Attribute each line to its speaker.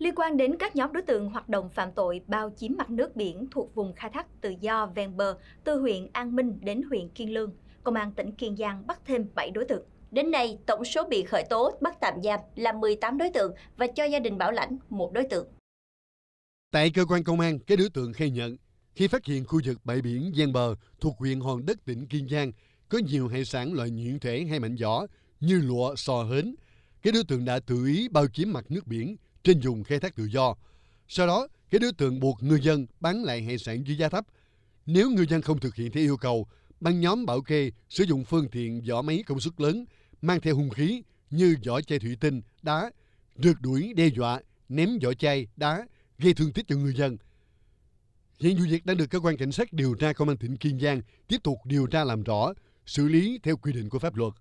Speaker 1: Liên quan đến các nhóm đối tượng hoạt động phạm tội bao chiếm mặt nước biển thuộc vùng khai thác tự
Speaker 2: do ven bờ từ huyện An Minh đến huyện Kiên Lương, Công an tỉnh Kiên Giang bắt thêm 7 đối tượng. Đến nay, tổng số bị khởi tố bắt tạm giam là 18 đối tượng và cho gia đình bảo lãnh một đối tượng.
Speaker 3: Tại cơ quan công an, các đối tượng khai nhận khi phát hiện khu vực bãi biển ven bờ thuộc huyện Hòn Đất tỉnh Kiên Giang có nhiều hải sản loại nhuyễn thể hay mạnh giỏ như lụa, sò hến, các đối tượng đã tự ý bao chiếm mặt nước biển trên vùng khai thác tự do. Sau đó, các đối tượng buộc người dân bán lại hải sản với giá thấp. Nếu người dân không thực hiện theo yêu cầu, băng nhóm bảo kê sử dụng phương tiện vỏ máy công suất lớn, mang theo hung khí như vỏ chai thủy tinh, đá, rượt đuổi đe dọa, ném vỏ chai, đá, gây thương tích cho người dân. Hiện vụ việc đang được cơ quan cảnh sát điều tra công an tỉnh Kiên Giang tiếp tục điều tra làm rõ, xử lý theo quy định của pháp luật.